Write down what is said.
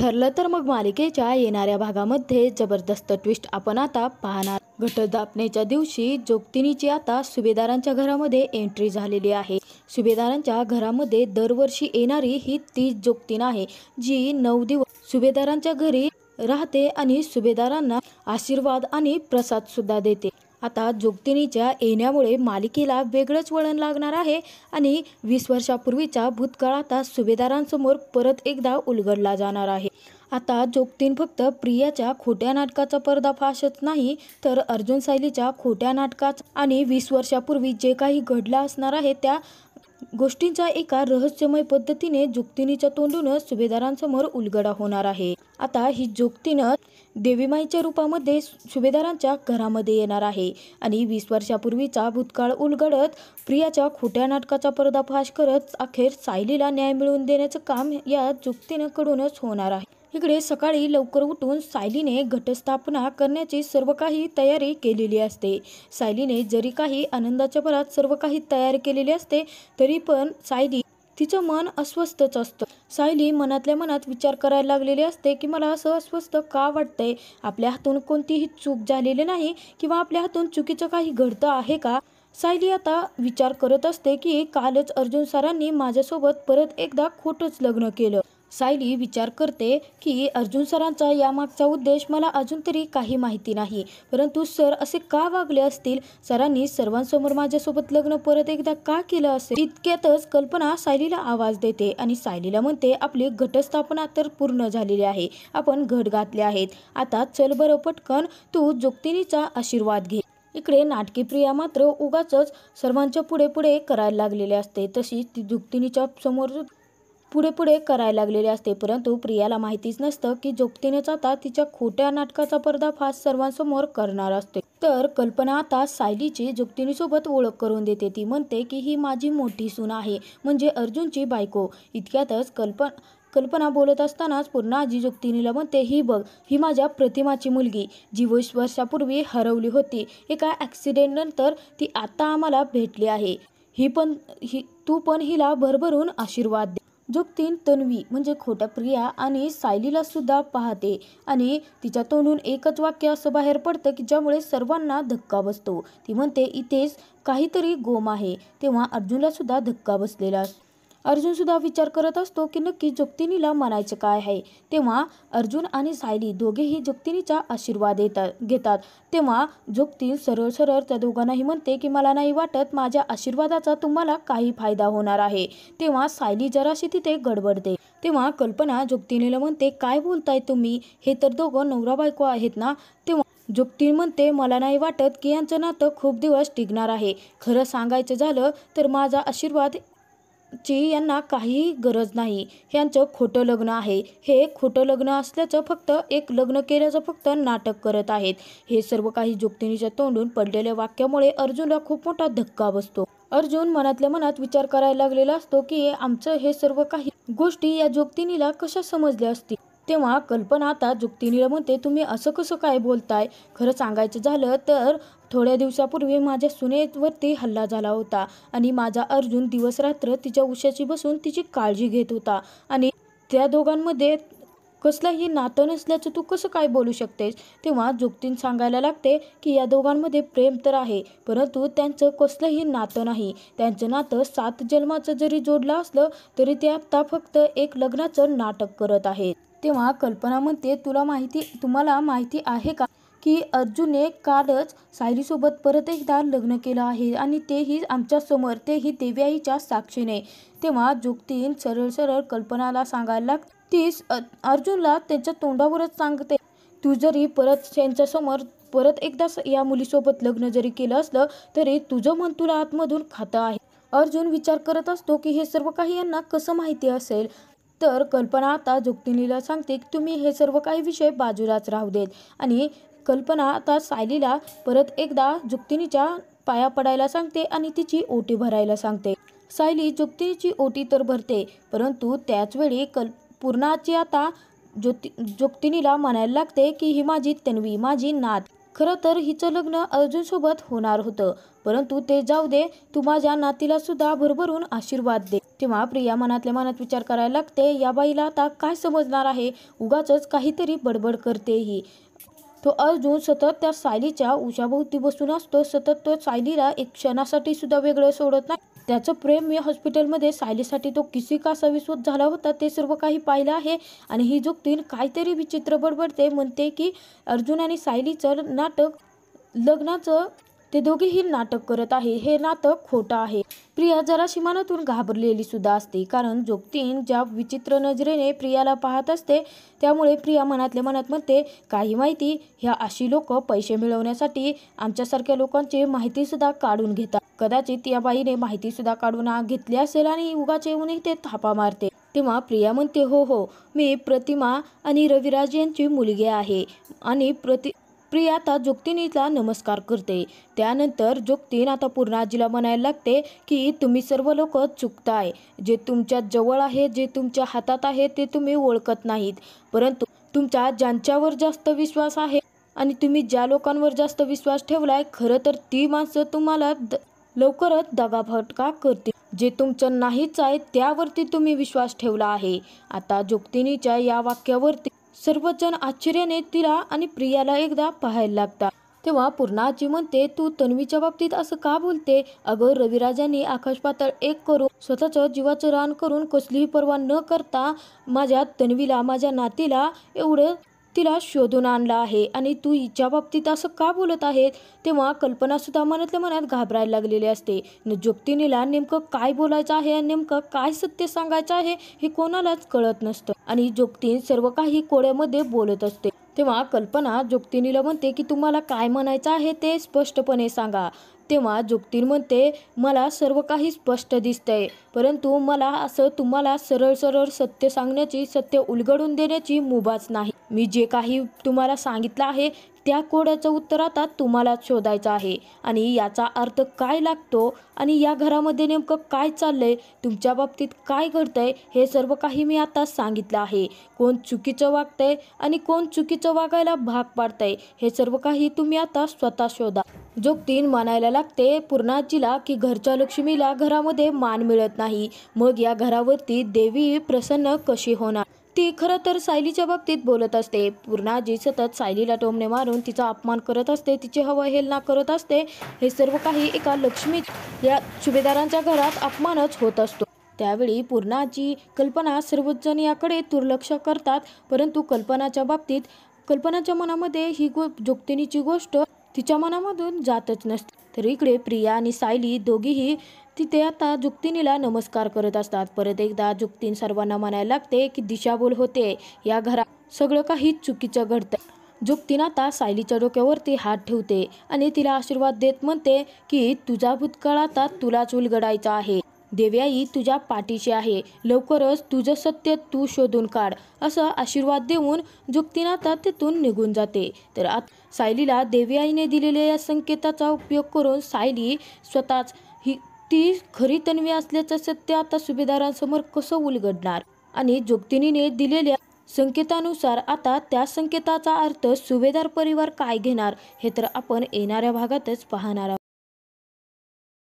ठरलं तर मग मालिकेच्या येणाऱ्या भागामध्ये जबरदस्त ट्विस्ट आपण आता पाहणार घटदापनेच्या दिवशी जोगतिनीची आता सुभेदारांच्या घरामध्ये एंट्री झालेली आहे सुभेदारांच्या घरामध्ये दरवर्षी येणारी ही तीच जोगतीन आहे जी नऊ दिवस सुभेदारांच्या घरी राहते आणि सुभेदारांना आशीर्वाद आणि प्रसाद सुद्धा देते आता जोगतिनीच्या येण्यामुळे मालिकेला वेगळंच वळण लागणार आहे आणि वीस वर्षापूर्वीच्या भूतकाळ आता सुभेदारांसमोर परत एकदा उलगडला जाणार आहे आता जोगतीन फक्त प्रियाच्या खोट्या नाटकाचा पर्दाफाशच नाही तर अर्जुन सायलीच्या खोट्या नाटकाचा आणि वीस वर्षापूर्वी जे काही घडलं असणार आहे त्या गोष्टींचा एका रहस्यमय पद्धतीने जोगतिनीच्या तोंडून सुभेदारांसमोर उलगडा होणार आहे आता ही जोगतीनं देवीमाईच्या रूपामध्ये सुभेदारांच्या घरामध्ये येणार आहे आणि वीस वर्षापूर्वीचा भूतकाळ उलगडत प्रियाच्या खोट्या नाटकाचा पर्दाफाश करत अखेर सायलीला न्याय मिळवून देण्याचं काम या जोगतीनं कडूनच होणार आहे इकडे सकाळी लवकर उठून सायलीने घटस्थापना करण्याची सर्व काही तयारी केलेली असते सायलीने जरी काही आनंदाच्या भरात सर्व काही तयार केलेली असते तरी पण सायली तिचं मन अस्वस्थच असतं सायली मनातल्या मनात विचार करायला लागलेली असते की मला असं अस्वस्थ का वाटतंय आपल्या हातून कोणतीही चूक झालेली नाही किंवा आपल्या हातून चुकीचं काही घडतं आहे का सायली आता विचार करत असते की कालच अर्जुन सरांनी माझ्यासोबत परत एकदा खोटंच लग्न केलं सायली विचार करते की अर्जुन सरांचा यामागचा उद्देश मला अजून तरी काही माहिती नाही परंतु सर असे का वागले असतील सरांनी सर्वांसमोर माझ्यासोबत लग्न परत एकदा का केलं असेल इतक्यातच कल्पना सायलीला आवाज देते आणि सायलीला म्हणते आपली घटस्थापना तर पूर्ण झालेली आहे आपण घट घातले आहेत आता चल बरं पटकन तू जोगतिनीचा आशीर्वाद घे इकडे नाटकी प्रिया मात्र उगाच सर्वांच्या पुढे पुढे करायला लागलेले असते तशी ती जुक्तिनीच्या समोर पुढे पुढे करायला लागलेले असते परंतु प्रियाला माहितीच नसतं की जोगतीनेच आता तिच्या खोट्या नाटकाचा पर्दाफाश सर्वांसमोर करणार असते तर कल्पना आता सायलीची जोगतिनीसोबत ओळख करून देते ती म्हणते की ही माझी मोठी सून आहे म्हणजे अर्जुनची बायको इतक्यातच कल्पना कल्पना बोलत असतानाच पूर्ण आजी जोगतिनीला म्हणते ही बघ ही माझ्या प्रतिमाची मुलगी जी वीस वर्षापूर्वी हरवली होती एका ॲक्सिडेंटनंतर ती आता आम्हाला भेटली आहे ही पण ही तू पण हिला भरभरून आशीर्वाद दे तीन तन्वी म्हणजे खोट्या प्रिया आणि सायलीला सुद्धा पाहते आणि तिच्या तोंडून एकच वाक्य असं बाहेर पडतं की ज्यामुळे सर्वांना धक्का बसतो ती म्हणते इथेच काहीतरी गोम आहे तेव्हा अर्जुनला सुद्धा धक्का बसलेला अर्जुनसुद्धा विचार करत असतो की नक्की जगतिनीला म्हणायचं काय आहे तेव्हा अर्जुन आणि सायली दोघेही जगतिनीचा आशीर्वाद येतात घेतात तेव्हा जगती सरळ सरळ त्या दोघांनाही म्हणते की मला नाही वाटत माझ्या आशीर्वादाचा तुम्हाला काही फायदा होणार आहे तेव्हा सायली जराशी तिथे गडबडते तेव्हा कल्पना जोगतीनीला म्हणते काय बोलताय तुम्ही हे तर दोघं नवरा बायको आहेत ना तेव्हा जोगती म्हणते मला नाही वाटत की यांचं नातं खूप दिवस टिकणार आहे खरं सांगायचं झालं तर माझा आशीर्वाद ची यांना काही गरज नाही यांचं खोटं लग्न आहे हे खोटं लग्न असल्याचं फक्त एक लग्न केल्याचं फक्त नाटक करत आहेत हे सर्व काही जोक्तिनीच्या तोंडून पडलेल्या वाक्यामुळे अर्जुनला खूप मोठा धक्का बसतो अर्जुन मनातल्या मनात विचार करायला लागलेला असतो की आमचं हे सर्व काही गोष्टी या जोक्तिनीला कशा समजल्या असतील तेव्हा कल्पना आता जुक्तीने म्हणते तुम्ही असं कसं काय बोलताय खरं सांगायचं झालं तर थोड्या दिवसापूर्वी माझ्या सुनेवरती हल्ला झाला होता आणि माझा अर्जुन दिवसरात्र तिच्या उशाची बसून तिची काळजी घेत होता आणि त्या दोघांमध्ये कसलंही नातं नसल्याचं तू कसं काय बोलू शकतेस तेव्हा जुक्तीन सांगायला लागते की या दोघांमध्ये प्रेम तर आहे परंतु त्यांचं कसलंही नातं नाही त्यांचं नातं सात जन्माचं जरी जोडलं असलं तरी ते आत्ता फक्त एक लग्नाचं नाटक करत आहेत तेव्हा कल्पना म्हणते तुला माहिती तुम्हाला माहिती आहे का की अर्जुनने कालच सायरीसोबत परत एकदा लग्न केलं आहे आणि तेही आमच्यासमोर तेही देव्याईच्या साक्षीने तेव्हा जोगतीन सरळ सरळ कल्पनाला सांगायला लाग अर्जुनला त्यांच्या तोंडावरच सांगते तू जरी परत त्यांच्यासमोर परत एकदा या मुलीसोबत लग्न जरी केलं असलं तरी तुझं मन तुला आतमधून खातं आहे अर्जुन विचार करत असतो की हे सर्व काही यांना कसं माहिती असेल तर कल्पना आता जोगतिनीला सांगते की तुम्ही हे सर्व काही विषय बाजूलाच राहू देत आणि कल्पना आता सायलीला परत एकदा जुक्तिनीच्या पाया पडायला सांगते आणि तिची ओटी भरायला सांगते सायली जुक्तिनीची ओटी तर भरते परंतु त्याचवेळी कल पूर्णाची आता ज्योति जोक्तिनीला म्हणायला लागते की ही माझी तन्वी माझी नात खरं तर हिचं लग्न सोबत होणार होतं परंतु ते जाऊ दे तू माझ्या नातीला सुद्धा भरभरून आशीर्वाद दे तेव्हा प्रिया मनातल्या मनात विचार करायला लागते या बाईला आता काय समजणार आहे उगाच काहीतरी बडबड करते ही तो अर्जुन सतत त्या सायलीच्या उशाभोवती बसून असतो सतत तो सायलीला एक क्षणासाठी सुद्धा वेगळं सोडत नाही त्याचं प्रेम मी हॉस्पिटलमध्ये सायलीसाठी तो किसी का सविस्वत झाला होता ते सर्व काही पाहिलं आहे आणि ही जोगतील काहीतरी विचित्र बडबडते म्हणते की अर्जुन आणि सायलीचं नाटक लग्नाचं ते दोघेही नाटक करत आहे हे नाटक खोटं आहे प्रिया जरा शिमानातून घाबरलेली सुद्धा असते कारण जोगतीन ज्या विचित्र नजरेने प्रियाला पाहत असते त्यामुळे प्रिया मनातल्या मनात म्हणते काही माहिती ह्या अशी लोक पैसे मिळवण्यासाठी आमच्यासारख्या लोकांची माहिती सुद्धा काढून घेतात कदाचित या बाईने माहिती सुद्धा काढून घेतली असेल आणि उगाचे येऊनही ते थापा मारते तेव्हा प्रिया म्हणते हो हो मी प्रतिमा आणि रविराज यांची मुलगी आहे आणि प्रति प्रिया आता जोक्तिनीचा नमस्कार करते त्यानंतर जोगतीन आता पूर्ण आजीला म्हणायला लागते की तुम्ही सर्व लोक चुकताय जे तुमच्या जवळ आहे जे तुमच्या हातात आहे ते तुम्ही ओळखत नाहीत परंतु तुमचा ज्यांच्यावर जास्त विश्वास आहे आणि तुम्ही ज्या लोकांवर जास्त विश्वास ठेवलाय खरं तर ती माणसं तुम्हाला लवकरच दगाभटका करते जे तुमचं नाहीच आहे त्यावरती तुम्ही विश्वास ठेवला आहे आता जोगतिनीच्या या वाक्यावरती सर्वजण आश्चर्याने तिला आणि प्रियाला एकदा पाहायला लागतात तेव्हा पूर्णा आजी म्हणते तू तन्वीच्या बाबतीत असं का बोलते अगं रविराजांनी आकाश पातळ एक करून स्वतःचं जीवाचं रान करून कसलीही पर्वा न करता माझ्या तन्वीला माझ्या नातीला एवढं तिला शोधून आणला आहे आणि तू हिच्या बाबतीत असं का बोलत आहे तेव्हा कल्पनासुद्धा मनातल्या मनात घाबरायला लागलेली असते जोगतिनीला नेमकं काय बोलायचं आहे आणि नेमकं काय सत्य सांगायचं आहे हे कोणालाच कळत नसतं आणि जोगतीन सर्व काही कोड्यामध्ये बोलत असते तेव्हा कल्पना जोगतिनीला म्हणते की तुम्हाला काय म्हणायचं आहे ते स्पष्टपणे सांगा तेव्हा जोगतील म्हणते मला सर्व काही स्पष्ट दिसतंय परंतु मला असं तुम्हाला सरळ सरळ सत्य सांगण्याची सत्य उलगडून देण्याची मुभाच नाही मी जे काही तुम्हाला सांगितलं आहे त्या कोड्याचं उत्तर आता तुम्हाला शोधायचं आहे आणि याचा अर्थ काय लागतो आणि या घरामध्ये नेमकं काय चाललंय तुमच्या बाबतीत काय घडतंय हे सर्व काही मी आता सांगितलं आहे कोण चुकीचं वागतंय आणि कोण चुकीचं वागायला भाग पाडतंय हे सर्व काही तुम्ही आता स्वतः शोधा तीन मानायला लागते पूर्णाजीला की घरच्या लक्ष्मीला घरामध्ये मान मिळत नाही मग या घरावरती देवी प्रसन्न कशी होणार ती खरं तर सायलीच्या बाबतीत बोलत असते पूर्णाजी सतत सायलीला टोमणे मारून तिचा अपमान करत असते तिची हवा हेलना करत असते हे सर्व काही एका लक्ष्मी या सुभेदारांच्या घरात अपमानच होत असतो त्यावेळी पूर्णाची कल्पना सर्वजण याकडे दुर्लक्ष करतात परंतु कल्पनाच्या बाबतीत कल्पनाच्या मनामध्ये ही गो जोगतिनीची गोष्ट तिच्या मनामधून जातच नसते तर इकडे प्रिया आणि सायली दोघीही तिथे आता जुक्तीनीला नमस्कार करत असतात परत एकदा जुक्तीन सर्वांना म्हणायला लागते की दिशाभूल होते या घरात सगळं काही चुकीचं घडतं जुक्तीन आता सायलीच्या डोक्यावरती हात ठेवते आणि तिला आशीर्वाद देत म्हणते की तुझा भूतकाळ आता तुलाच उलगडायचा आहे देव्याई तुझ्या पाठीशी आहे लवकरच तुझं सत्य तू शोधून काढ असं आशीर्वाद देऊन जुक्तीनाथा तेथून निघून जाते तर आत सायलीला देव्याईने दिलेल्या या संकेताचा उपयोग करून सायली स्वतःच ही ती खरी तन्वी असल्याचं सत्य आता सुभेदारांसमोर कसं उलगडणार आणि जोगतिनीने दिलेल्या संकेतानुसार आता त्या संकेताचा अर्थ सुभेदार परिवार काय घेणार हे तर आपण येणाऱ्या भागातच पाहणार आहोत